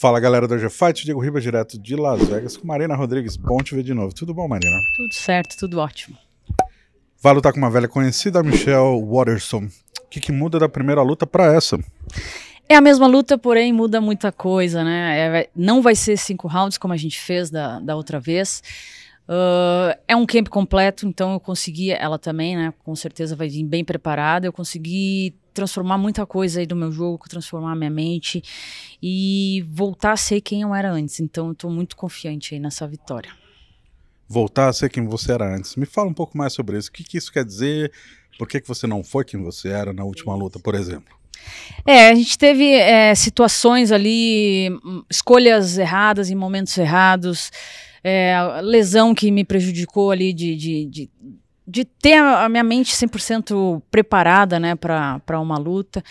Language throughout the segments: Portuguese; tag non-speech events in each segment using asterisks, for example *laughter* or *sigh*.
Fala galera do GFight, Diego Ribas direto de Las Vegas com Marina Rodrigues. Bom te ver de novo. Tudo bom, Marina? Tudo certo, tudo ótimo. Vai lutar tá com uma velha conhecida, Michelle Waterson. O que, que muda da primeira luta para essa? É a mesma luta, porém muda muita coisa, né? É, não vai ser cinco rounds como a gente fez da, da outra vez. Uh, é um camp completo, então eu consegui, ela também, né? Com certeza vai vir bem preparada. Eu consegui transformar muita coisa aí do meu jogo, transformar minha mente e voltar a ser quem eu era antes. Então eu tô muito confiante aí nessa vitória. Voltar a ser quem você era antes. Me fala um pouco mais sobre isso. O que, que isso quer dizer? Por que, que você não foi quem você era na última luta, por exemplo? É, a gente teve é, situações ali, hum, escolhas erradas em momentos errados, é, lesão que me prejudicou ali de, de, de, de ter a minha mente 100% preparada, né, para uma luta.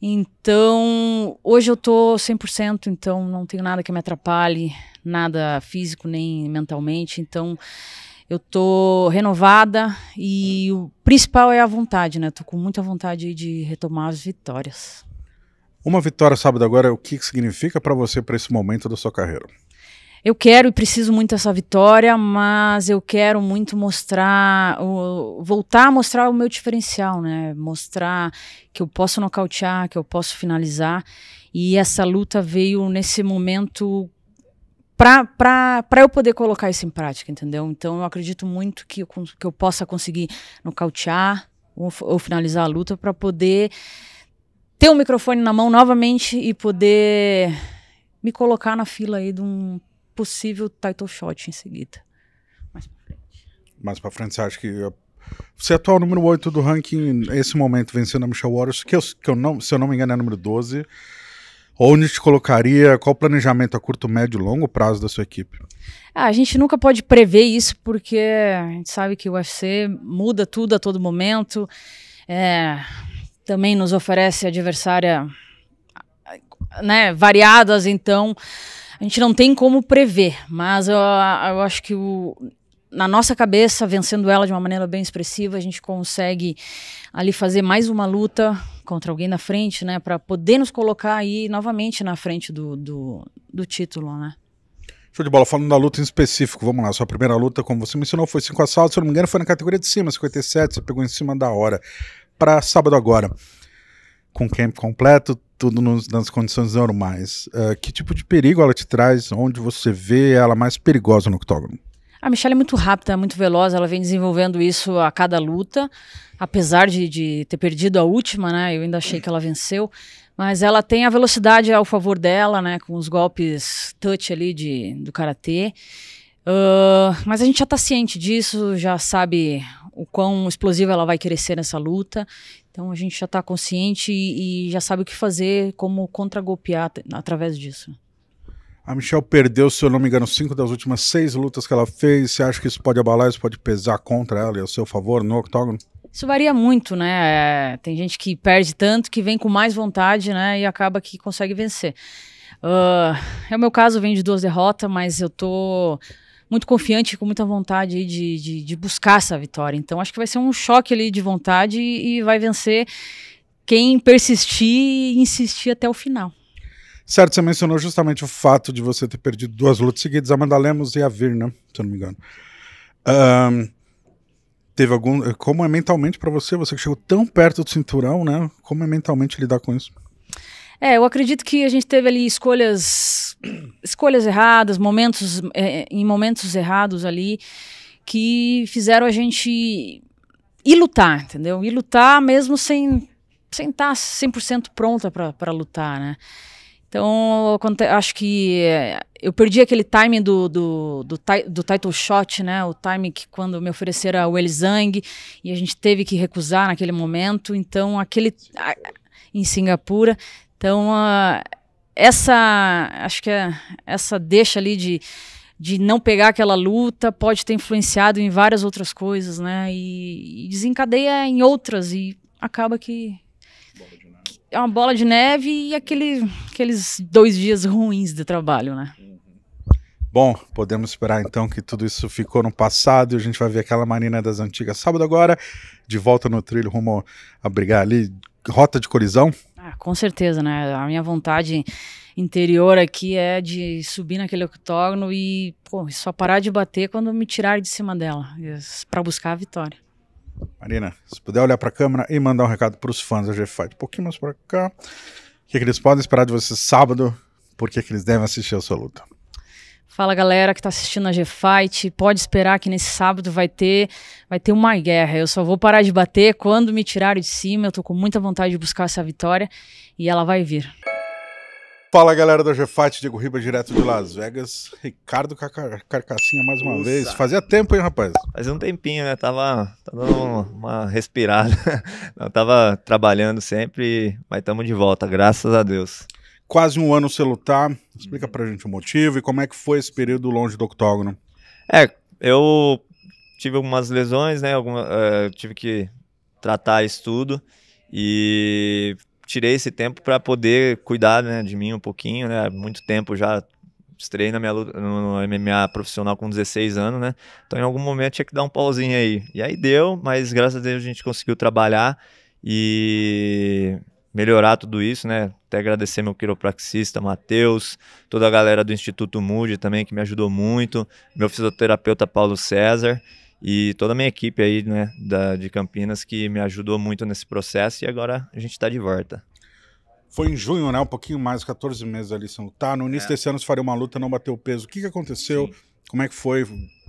Então, hoje eu tô 100%, então não tenho nada que me atrapalhe, nada físico nem mentalmente, então eu tô renovada e o principal é a vontade, né? Tô com muita vontade de retomar as vitórias. Uma vitória sábado agora, o que significa para você para esse momento da sua carreira? eu quero e preciso muito dessa vitória, mas eu quero muito mostrar, voltar a mostrar o meu diferencial, né? Mostrar que eu posso nocautear, que eu posso finalizar. E essa luta veio nesse momento para eu poder colocar isso em prática, entendeu? Então eu acredito muito que eu, que eu possa conseguir nocautear ou, ou finalizar a luta para poder ter o um microfone na mão novamente e poder me colocar na fila aí de um possível title shot em seguida. Mais pra frente. Mais pra frente, você acha que. Você é atual número 8 do ranking nesse momento, vencendo a Michelle Waters, que, eu, que eu não, se eu não me engano é número 12. Onde te colocaria? Qual o planejamento a curto, médio e longo prazo da sua equipe? Ah, a gente nunca pode prever isso, porque a gente sabe que o UFC muda tudo a todo momento. É, também nos oferece adversária né, variadas, então a gente não tem como prever, mas eu, eu acho que o, na nossa cabeça, vencendo ela de uma maneira bem expressiva, a gente consegue ali fazer mais uma luta contra alguém na frente, né? Para poder nos colocar aí novamente na frente do, do, do, título, né? Show de bola. Falando da luta em específico, vamos lá. Sua primeira luta, como você mencionou, foi cinco assaltos. Se eu não me engano, foi na categoria de cima, 57. Você pegou em cima da hora. Para sábado agora com camp completo, tudo nos, nas condições normais. Uh, que tipo de perigo ela te traz? Onde você vê ela mais perigosa no octógono? A Michelle é muito rápida, muito veloz, ela vem desenvolvendo isso a cada luta. Apesar de, de, ter perdido a última, né? Eu ainda achei que ela venceu. Mas ela tem a velocidade ao favor dela, né? Com os golpes touch ali de, do karatê. Uh, mas a gente já está ciente disso, já sabe o quão explosiva ela vai crescer nessa luta. Então a gente já está consciente e, e, já sabe o que fazer, como contragolpear através disso. A Michelle perdeu, se eu não me engano, cinco das últimas seis lutas que ela fez. Você acha que isso pode abalar, isso pode pesar contra ela e ao seu favor no octógono? Isso varia muito, né? É, tem gente que perde tanto que vem com mais vontade, né? E acaba que consegue vencer. Uh, é o meu caso, vem de duas derrotas, mas eu tô muito confiante, com muita vontade de, de, de, buscar essa vitória. Então, acho que vai ser um choque ali de vontade e, e vai vencer quem persistir e insistir até o final. Certo, você mencionou justamente o fato de você ter perdido duas lutas seguidas, Amanda Lemos e a Virna, né, se eu não me engano. Um, teve algum. Como é mentalmente para você, você que chegou tão perto do cinturão, né? Como é mentalmente lidar com isso? É, eu acredito que a gente teve ali escolhas escolhas erradas, momentos é, em momentos errados ali que fizeram a gente ir lutar, entendeu? E lutar mesmo sem sem tá estar 100% pronta para lutar, né? Então, acho que é, eu perdi aquele timing do, do, do, do, title shot, né? O timing que quando me ofereceram o Elizang e a gente teve que recusar naquele momento. Então, aquele. Em Singapura. Então, essa, acho que é, essa deixa ali de, de não pegar aquela luta pode ter influenciado em várias outras coisas, né? E, e desencadeia em outras e acaba que, que é uma bola de neve e aquele, aqueles dois dias ruins de trabalho, né? Bom, podemos esperar então que tudo isso ficou no passado e a gente vai ver aquela Marina das Antigas sábado agora, de volta no trilho rumo a brigar ali, rota de colisão, com certeza, né? A minha vontade interior aqui é de subir naquele octógono e pô, só parar de bater quando me tirar de cima dela, para buscar a vitória. Marina, se puder olhar para a câmera e mandar um recado para os fãs da G-Fight, um pouquinho mais para cá. O que, é que, eles podem esperar de você sábado? Por que, é que eles devem assistir a sua luta? Fala galera que está assistindo a G-Fight, pode esperar que nesse sábado vai ter, vai ter uma guerra. Eu só vou parar de bater quando me tirarem de cima. Eu estou com muita vontade de buscar essa vitória e ela vai vir. Fala galera da Fight, Diego Riba, direto de Las Vegas. Ricardo Carca Carcassinha mais uma vez. Fazia tempo, hein, rapaz? Fazia um tempinho, né? Tava, tava dando uma respirada. *laughs* Não, tava trabalhando sempre, mas estamos de volta, graças a Deus quase um ano sem lutar. Explica uhum. pra gente o motivo e como é que foi esse período longe do octógono. É, eu tive algumas lesões, né? Alguma, uh, tive que tratar isso tudo e tirei esse tempo para poder cuidar né, de mim um pouquinho, né? Muito tempo já estrei na minha luta, no MMA profissional com 16 anos, né? Então em algum momento tinha que dar um pauzinho aí. E aí deu, mas graças a Deus a gente conseguiu trabalhar e melhorar tudo isso, né? Até agradecer meu quiropraxista, Matheus, toda a galera do Instituto Mude também, que me ajudou muito, meu fisioterapeuta Paulo César e toda a minha equipe aí, né, da, de Campinas, que me ajudou muito nesse processo e agora a gente está de volta. Foi em junho, né? Um pouquinho mais, 14 meses ali são tá. No início é. desse ano você faria uma luta, não bateu o peso. O que, que aconteceu? Sim. Como é que foi?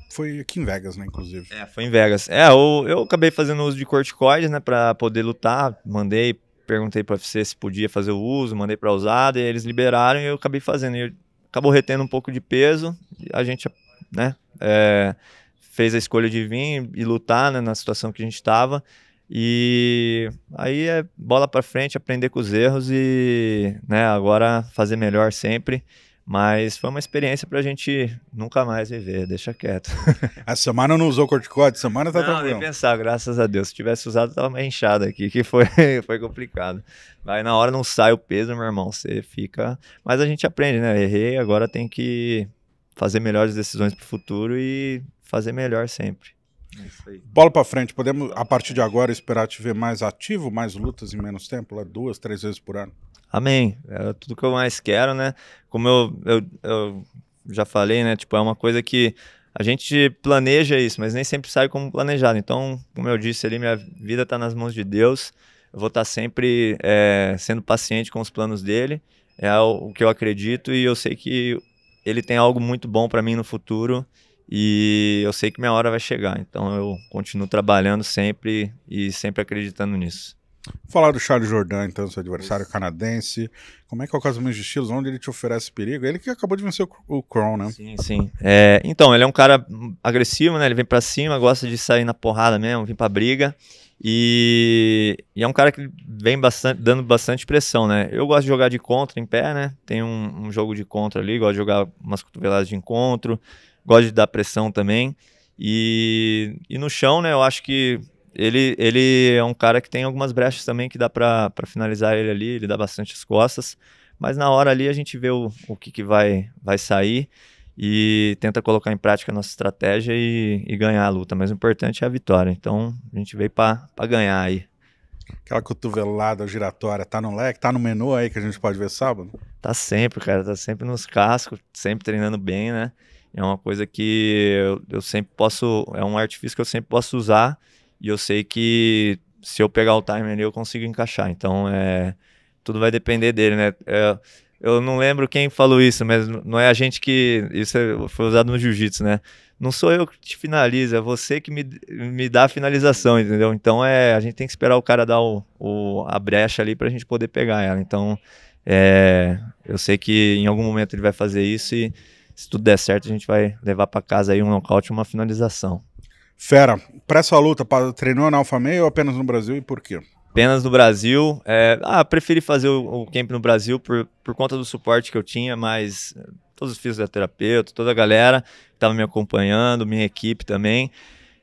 Foi aqui em Vegas, né, inclusive. É, foi em Vegas. É, eu, eu acabei fazendo uso de corticoides, né, para poder lutar. Mandei perguntei para o UFC se podia fazer o uso, mandei para usada e eles liberaram e eu acabei fazendo. E acabou retendo um pouco de peso, a gente, né, é, fez a escolha de vir e lutar né, na situação que a gente estava. E aí é bola para frente, aprender com os erros e né, agora fazer melhor sempre. Mas foi uma experiência pra gente nunca mais viver, deixa quieto. *laughs* a semana não usou corticóide. Samara tá não, tranquila. Não, pensar, graças a Deus. Se tivesse usado, tava mais inchada aqui, que foi, *laughs* foi complicado. Mas na hora não sai o peso, meu irmão, você fica... Mas a gente aprende, né? Errei, agora tem que fazer melhores decisões pro futuro e fazer melhor sempre. É isso aí. Bola para frente. Podemos, a partir de agora, esperar te ver mais ativo, mais lutas em menos tempo, lá duas, três vezes por ano. Amém. É tudo que eu mais quero, né? Como eu, eu, eu já falei, né? Tipo, é uma coisa que a gente planeja isso, mas nem sempre sai como planejado. Então, como eu disse ali, minha vida está nas mãos de Deus. Eu vou estar tá sempre é, sendo paciente com os planos dele. É o, o que eu acredito e eu sei que ele tem algo muito bom para mim no futuro e eu sei que minha hora vai chegar, então eu continuo trabalhando sempre e sempre acreditando nisso. falar do Charles Jordan, então, seu adversário Isso. canadense. Como é que é o casamento de estilos? Onde ele te oferece perigo? Ele que acabou de vencer o Crown, né? Sim, sim. É, então, ele é um cara agressivo, né? Ele vem para cima, gosta de sair na porrada mesmo, vem pra briga. E, e, é um cara que vem bastante, dando bastante pressão, né? Eu gosto de jogar de contra em pé, né? Tem um, um jogo de contra ali, gosto de jogar umas cotoveladas de encontro, gosta de dar pressão também. E, e no chão, né, eu acho que ele, ele é um cara que tem algumas brechas também que dá para finalizar ele ali, ele dá bastante as costas, mas na hora ali a gente vê o, o que, que vai, vai sair e tenta colocar em prática a nossa estratégia e, e ganhar a luta, mas o importante é a vitória, então a gente veio para ganhar aí. Aquela cotovelada giratória, tá no leque, tá no menu aí que a gente pode ver sábado? Tá sempre, cara, tá sempre nos cascos, sempre treinando bem, né? é uma coisa que eu, eu sempre posso, é um artifício que eu sempre posso usar e eu sei que se eu pegar o timer ali eu consigo encaixar. Então é tudo vai depender dele, né? É, eu não lembro quem falou isso, mas não é a gente que. Isso é, foi usado no jiu-jitsu, né? Não sou eu que te finaliza, é você que me, me dá a finalização, entendeu? Então é, a gente tem que esperar o cara dar o, o a brecha ali pra gente poder pegar ela. Então é, eu sei que em algum momento ele vai fazer isso e se tudo der certo, a gente vai levar para casa aí um nocaute e uma finalização. Fera, para essa luta, treinou na Alfa Meio ou apenas no Brasil e por quê? Apenas no Brasil. É, ah, preferi fazer o, o camp no Brasil por, por conta do suporte que eu tinha, mas eh, todos os fisioterapeutas, toda a galera que estava me acompanhando, minha equipe também.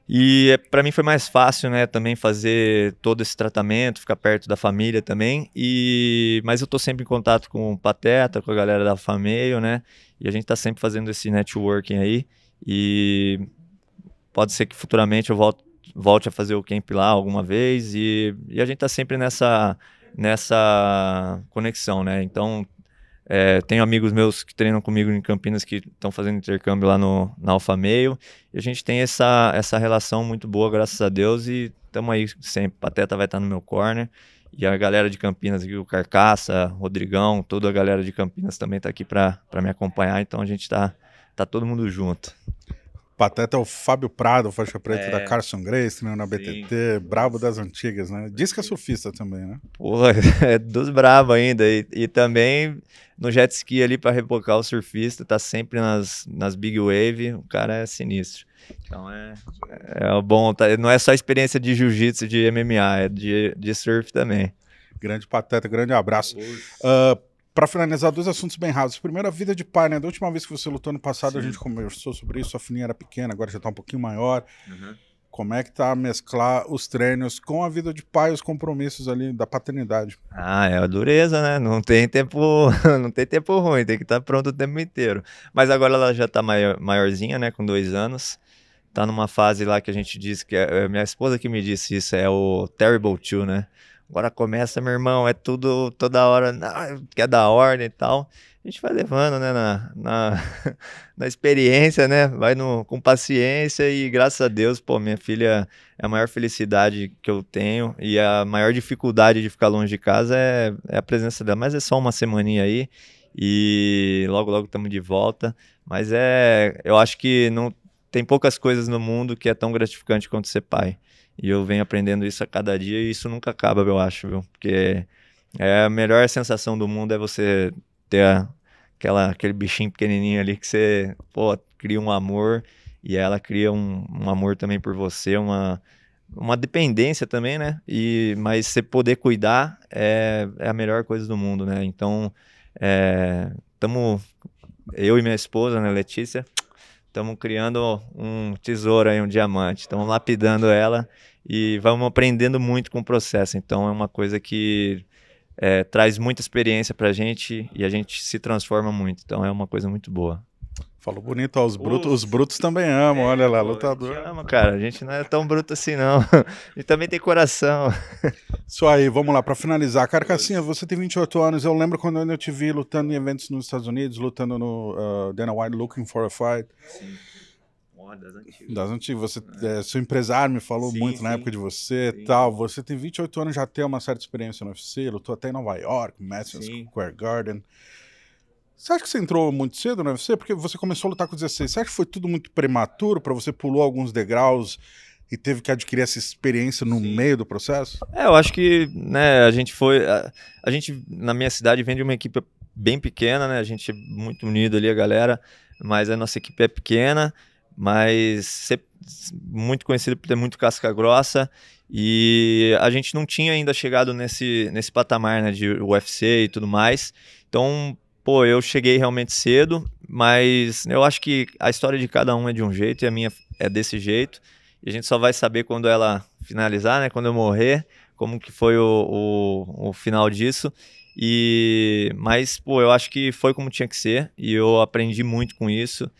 E é, eh, para mim foi mais fácil, né, também fazer todo esse tratamento, ficar perto da família também. E mas eu tô sempre em contato com o Pateta, com a galera da Fameio, né? E a gente tá sempre fazendo esse networking aí e pode ser que futuramente eu volte, volte a fazer o camp lá alguma vez e, e a gente tá sempre nessa nessa conexão, né? Então, é, tenho amigos meus que treinam comigo em Campinas que estão fazendo intercâmbio lá no, na Alfa Meio. E a gente tem essa, essa relação muito boa, graças a Deus, e estamos aí sempre. Pateta vai estar tá no meu corner. E a galera de Campinas aqui, o Carcaça, Rodrigão, toda a galera de Campinas também está aqui para me acompanhar. Então a gente está tá todo mundo junto. Pateta é o Fábio Prado, faixa preta é, da Carson Grace, né, na BTT, brabo das antigas, né? Diz que é surfista também, né? Porra, *laughs* é dos brabo ainda. E, e, também no jet ski ali para rebocar o surfista, tá sempre nas, nas big wave, o cara é sinistro. Então é, é, é bom, tá, não é só experiência de jiu-jitsu, de MMA, é de, de surf também. Grande Pateta, grande abraço. Uh, para finalizar, dois assuntos bem rápidos. Primeiro, a vida de pai, né? Da última vez que você lutou no passado, Sim. a gente conversou sobre isso. A filhinha era pequena, agora já tá um pouquinho maior. Uhum. Como é que tá mesclar os treinos com a vida de pai, os compromissos ali da paternidade? Ah, é a dureza, né? Não tem tempo, *laughs* não tem tempo ruim, tem que estar tá pronto o tempo inteiro. Mas agora ela já tá maior, maiorzinha, né? Com dois anos tá numa fase lá que a gente disse que é, é, minha esposa que me disse isso é o terrible two, né? Agora começa, meu irmão, é tudo toda hora, quer é dar ordem e tal. A gente vai levando, né, na, na, *laughs* na experiência, né? Vai no, com paciência e graças a Deus, pô, minha filha é a maior felicidade que eu tenho e a maior dificuldade de ficar longe de casa é, é a presença dela. Mas é só uma semaninha aí e logo, logo estamos de volta. Mas é, eu acho que não tem poucas coisas no mundo que é tão gratificante quanto ser pai. E eu venho aprendendo isso a cada dia e isso nunca acaba, eu acho, viu? Porque é a melhor sensação do mundo é você ter a, aquela, aquele bichinho pequenininho ali que você, pô, cria um amor e ela cria um, um amor também por você, uma, uma dependência também, né? E, mas você poder cuidar é, é a melhor coisa do mundo, né? Então, estamos... É, eu e minha esposa, né, Letícia, Estamos criando um tesouro aí, um diamante. Estamos lapidando ela e vamos aprendendo muito com o processo. Então é uma coisa que é, traz muita experiência para a gente e a gente se transforma muito. Então é uma coisa muito boa. Falou bonito, ó, os, brutos, os brutos também amam, é, olha lá, lutador. A gente ama, cara, a gente não é tão bruto assim não. *laughs* E também tem coração. *laughs* Isso aí, vamos lá, para finalizar. Carcassinha, você tem 28 anos, eu lembro quando eu te vi lutando em eventos nos Estados Unidos, lutando no uh, Dana White Looking for a Fight. Sim. das antigas. Das antigas. Você, é. É, seu empresário me falou sim, muito sim. na época de você sim. tal. Você tem 28 anos, já tem uma certa experiência no UFC, lutou até em Nova York, Madison Square Garden. Você acha que você entrou muito cedo no UFC? Porque você começou a lutar com 16. Você acha que foi tudo muito prematuro para você pulou alguns degraus e teve que adquirir essa experiência no Sim. meio do processo? É, eu acho que, né, a gente foi a, a, gente na minha cidade vem de uma equipe bem pequena, né? A gente é muito unido ali a galera, mas a nossa equipe é pequena, mas muito conhecido por ter muito casca grossa e a gente não tinha ainda chegado nesse nesse patamar, né, de UFC e tudo mais. Então, pô, eu cheguei realmente cedo, mas eu acho que a história de cada um é de um jeito e a minha é desse jeito. E a gente só vai saber quando ela finalizar, né? Quando eu morrer, como que foi o, o, o final disso. E mas pô, eu acho que foi como tinha que ser e eu aprendi muito com isso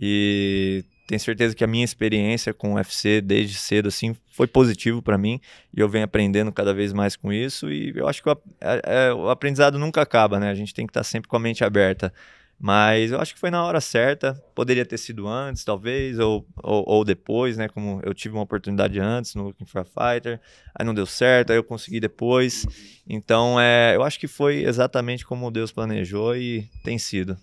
e tenho certeza que a minha experiência com o UFC desde cedo assim foi positivo para mim e eu venho aprendendo cada vez mais com isso e eu acho que o, é, é, o aprendizado nunca acaba, né? A gente tem que estar tá sempre com a mente aberta. Mas eu acho que foi na hora certa, poderia ter sido antes, talvez, ou, ou, ou depois, né? Como eu tive uma oportunidade antes no Looking for a Fighter, aí não deu certo, aí eu consegui depois. Então, é, eu acho que foi exatamente como Deus planejou e tem sido.